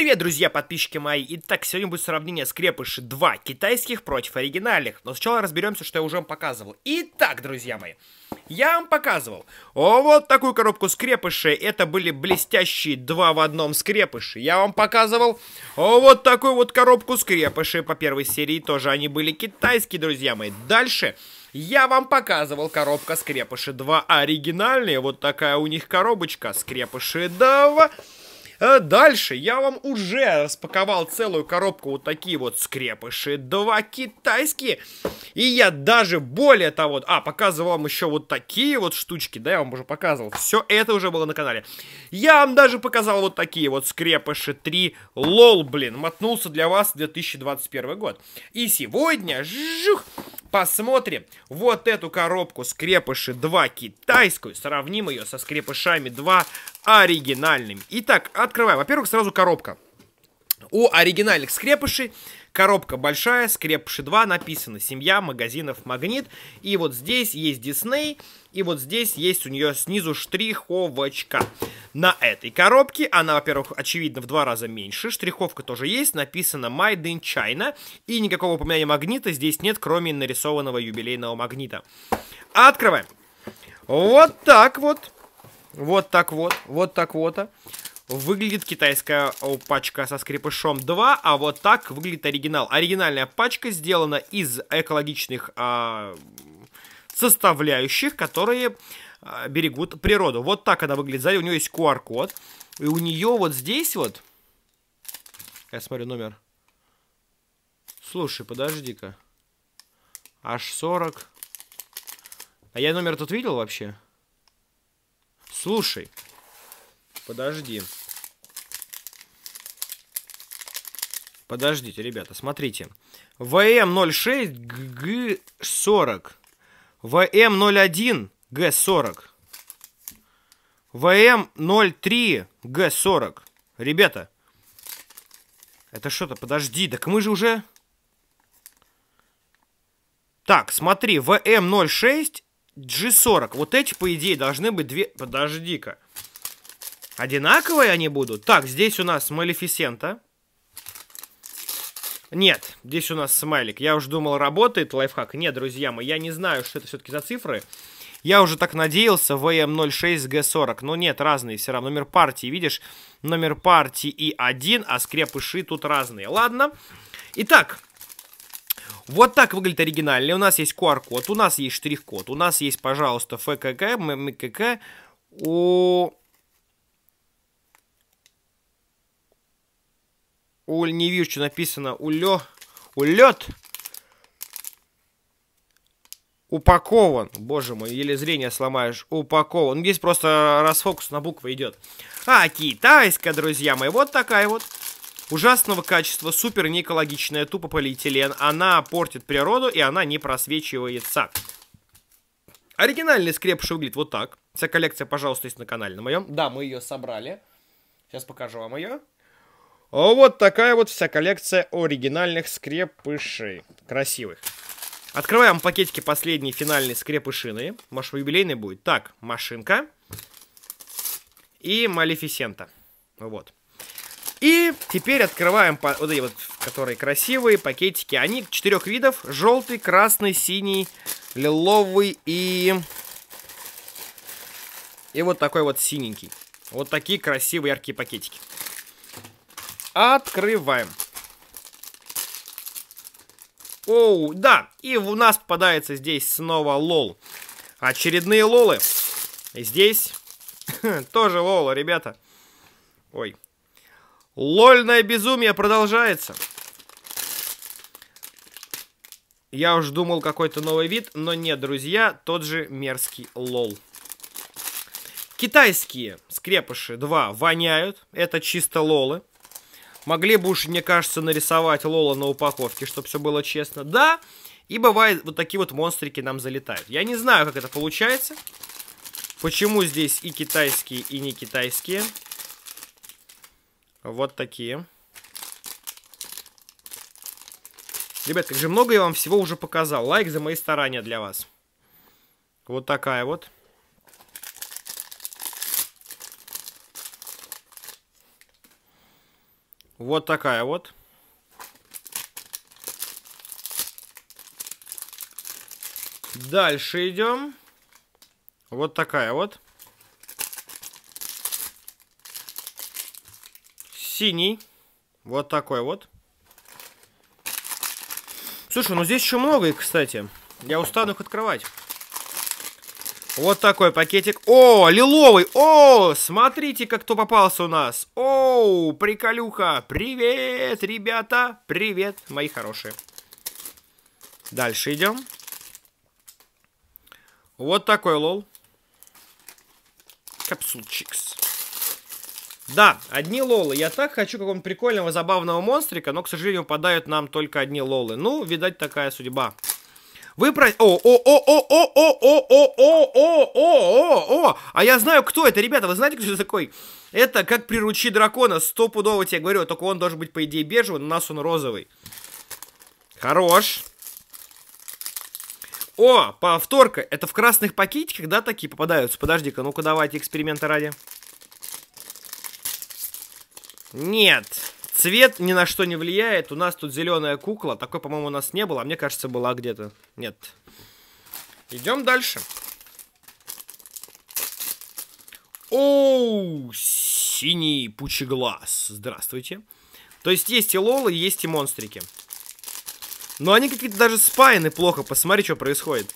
Привет, друзья, подписчики мои! Итак, сегодня будет сравнение скрепыши 2 китайских против оригинальных. Но сначала разберемся, что я уже вам показывал. Итак, друзья мои, я вам показывал о, вот такую коробку скрепыши. Это были блестящие два в одном скрепыши. Я вам показывал о, вот такую вот коробку скрепыши по первой серии. Тоже они были китайские, друзья мои. Дальше... Я вам показывал коробка скрепыши 2 оригинальные. Вот такая у них коробочка. Скрепыши 2. Э, дальше я вам уже распаковал целую коробку вот такие вот скрепыши, два китайские. И я даже более того, а, показывал вам еще вот такие вот штучки, да, я вам уже показывал. Все это уже было на канале. Я вам даже показал вот такие вот скрепыши три, Лол, блин, мотнулся для вас 2021 год. И сегодня, жух, Посмотрим вот эту коробку скрепыши 2 китайскую. Сравним ее со скрепышами 2 оригинальными. Итак, открываем. Во-первых, сразу коробка. У оригинальных скрепышей Коробка большая, скрепши 2, написано «Семья магазинов Магнит». И вот здесь есть Дисней, и вот здесь есть у нее снизу штриховочка. На этой коробке она, во-первых, очевидно, в два раза меньше. Штриховка тоже есть, написано «Made in China». И никакого упоминания магнита здесь нет, кроме нарисованного юбилейного магнита. А открываем. Вот так вот. Вот так вот. Вот так вот выглядит китайская пачка со скрепышом 2, а вот так выглядит оригинал. Оригинальная пачка сделана из экологичных э, составляющих, которые э, берегут природу. Вот так она выглядит. Сзади у нее есть QR-код. И у нее вот здесь вот... Я смотрю номер. Слушай, подожди-ка. Аж 40. А я номер тут видел вообще? Слушай. Подожди. Подождите, ребята, смотрите. ВМ-06Г40. ВМ-01 Г40. ВМ-03 Г40. Ребята, это что-то, подожди, так мы же уже... Так, смотри, ВМ-06 G40. Вот эти, по идее, должны быть две... Подожди-ка. Одинаковые они будут? Так, здесь у нас Малефисента. Нет, здесь у нас смайлик. Я уже думал, работает лайфхак. Нет, друзья мои, я не знаю, что это все-таки за цифры. Я уже так надеялся, VM06G40. Но ну нет, разные все равно. Номер партии, видишь? Номер партии и один, а скрепыши тут разные. Ладно. Итак, вот так выглядит оригинальный. У нас есть QR-код, у нас есть штрих-код, у нас есть, пожалуйста, ФКК, МКК, у Уль, не вижу, что написано. Улё, улёт. Упакован. Боже мой, еле зрение сломаешь. Упакован. Здесь просто расфокус на буквы идет. А, китайская, друзья мои. Вот такая вот. Ужасного качества, супер неэкологичная, тупо полиэтилен. Она портит природу и она не просвечивается. Оригинальный скрепыш выглядит вот так. Вся коллекция, пожалуйста, есть на канале на моем. Да, мы ее собрали. Сейчас покажу вам ее. Вот такая вот вся коллекция оригинальных скрепышей. Красивых. Открываем пакетики последней финальной скрепышины. Может, юбилейный будет. Так, машинка. И Малефисента. Вот. И теперь открываем вот эти вот, которые красивые пакетики. Они четырех видов. Желтый, красный, синий, лиловый и... И вот такой вот синенький. Вот такие красивые яркие пакетики. Открываем. Оу, да, и у нас попадается здесь снова лол. Очередные лолы. Здесь тоже лола, ребята. Ой. Лольное безумие продолжается. Я уж думал какой-то новый вид, но нет, друзья, тот же мерзкий лол. Китайские скрепыши 2 воняют, это чисто лолы. Могли бы уж, мне кажется, нарисовать Лола на упаковке, чтобы все было честно. Да, и бывает, вот такие вот монстрики нам залетают. Я не знаю, как это получается. Почему здесь и китайские, и не китайские. Вот такие. Ребят, как же много я вам всего уже показал. Лайк за мои старания для вас. Вот такая вот. Вот такая вот. Дальше идем. Вот такая вот. Синий. Вот такой вот. Слушай, ну здесь еще много их, кстати. Я устану их открывать. Вот такой пакетик. О, лиловый. О, смотрите, как кто попался у нас. О, приколюха. Привет, ребята. Привет, мои хорошие. Дальше идем. Вот такой лол. Капсулчикс. Да, одни лолы. Я так хочу какого-нибудь прикольного, забавного монстрика, но, к сожалению, падают нам только одни лолы. Ну, видать, такая судьба. Вы про... О, о, о, о, о, о, о, о, о, о, о, о, о, а я знаю, кто это, ребята, вы знаете, кто это такой? Это как приручи дракона, стопудово тебе говорю, только он должен быть, по идее, бежевый, но у нас он розовый. Хорош. О, повторка, это в красных пакетиках, да, такие попадаются? Подожди-ка, ну-ка, давайте эксперименты ради. Нет. Цвет ни на что не влияет. У нас тут зеленая кукла. Такой, по-моему, у нас не было. А мне кажется, была где-то. Нет. Идем дальше. Оу, синий пучеглаз. Здравствуйте. То есть есть и лолы, есть и монстрики. Но они какие-то даже спаяны плохо. Посмотри, что происходит.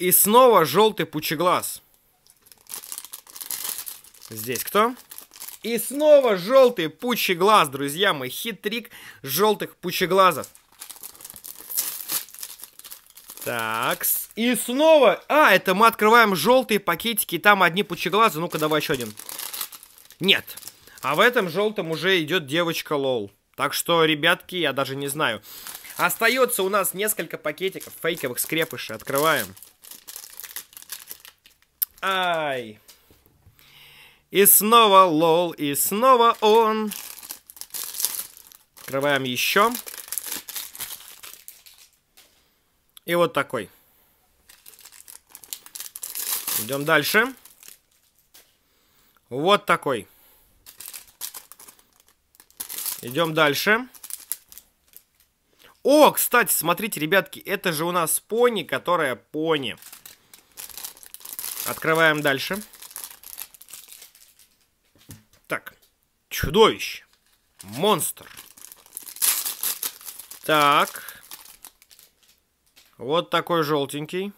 И снова желтый пучеглаз. Здесь кто? И снова желтый пучеглаз, друзья мои. Хитрик желтых пучеглазов. Так, и снова... А, это мы открываем желтые пакетики, и там одни пучеглазы. Ну-ка, давай еще один. Нет. А в этом желтом уже идет девочка Лол. Так что, ребятки, я даже не знаю. Остается у нас несколько пакетиков фейковых скрепышей. Открываем. Ай... И снова лол, и снова он. Открываем еще. И вот такой. Идем дальше. Вот такой. Идем дальше. О, кстати, смотрите, ребятки, это же у нас пони, которая пони. Открываем дальше. Дальше. Чудовище. Монстр. Так. Вот такой желтенький.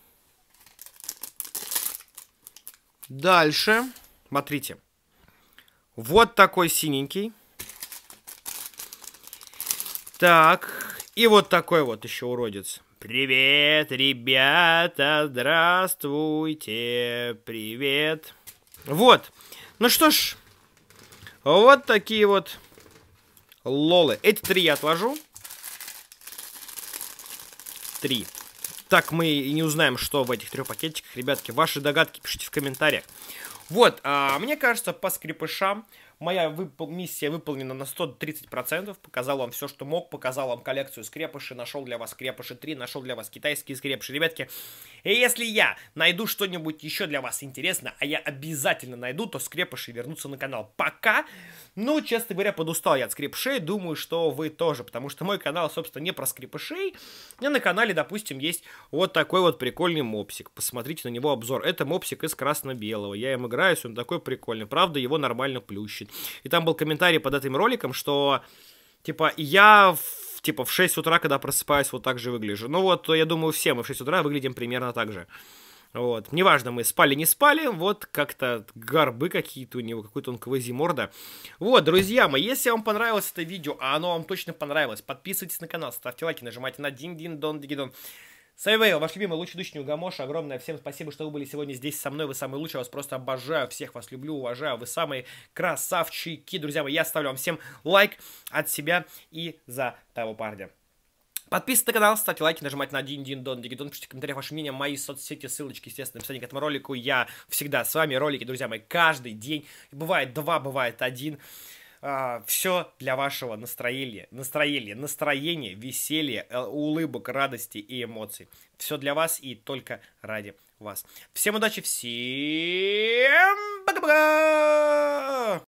Дальше. Смотрите. Вот такой синенький. Так. И вот такой вот еще уродец. Привет, ребята, здравствуйте, привет. Вот. Ну что ж, вот такие вот лолы. Эти три я отложу. Три. Так мы и не узнаем, что в этих трех пакетиках. Ребятки, ваши догадки пишите в комментариях. Вот, а, мне кажется, по скрипышам Моя выпол- миссия выполнена на 130%, показал вам все, что мог, показал вам коллекцию скрепыши, нашел для вас скрепыши 3, нашел для вас китайские скрепыши. Ребятки, и если я найду что-нибудь еще для вас интересно, а я обязательно найду, то скрепыши вернутся на канал. Пока, ну, честно говоря, подустал я от скрепышей, думаю, что вы тоже, потому что мой канал, собственно, не про скрепышей. У на канале, допустим, есть вот такой вот прикольный мопсик. Посмотрите на него обзор. Это мопсик из красно-белого. Я им играюсь, он такой прикольный. Правда, его нормально плющит. И там был комментарий под этим роликом, что, типа, я в, типа, в 6 утра, когда просыпаюсь, вот так же выгляжу. Ну вот, я думаю, все мы в 6 утра выглядим примерно так же. Вот. Неважно, мы спали, не спали, вот как-то горбы какие-то у него, какой-то он квазиморда. Вот, друзья мои, если вам понравилось это видео, а оно вам точно понравилось, подписывайтесь на канал, ставьте лайки, нажимайте на динь-дин-дон-дигидон. динь -дон -дигидон. С вами Вейл, ваш любимый лучедучный Гамош. Огромное всем спасибо, что вы были сегодня здесь со мной. Вы самые лучшие, вас просто обожаю, всех вас люблю, уважаю. Вы самые красавчики, друзья мои. Я ставлю вам всем лайк от себя и за того парня. Подписывайтесь на канал, ставьте лайки, нажимайте на один, Дин Дон Дигидон, пишите в комментариях ваше мнение, мои соцсети, ссылочки, естественно, в описании к этому ролику. Я всегда с вами, ролики, друзья мои, каждый день. Бывает два, бывает один. А, все для вашего настроения, настроения, настроения, веселья, э, улыбок, радости и эмоций. Все для вас и только ради вас. Всем удачи, всем пока-пока!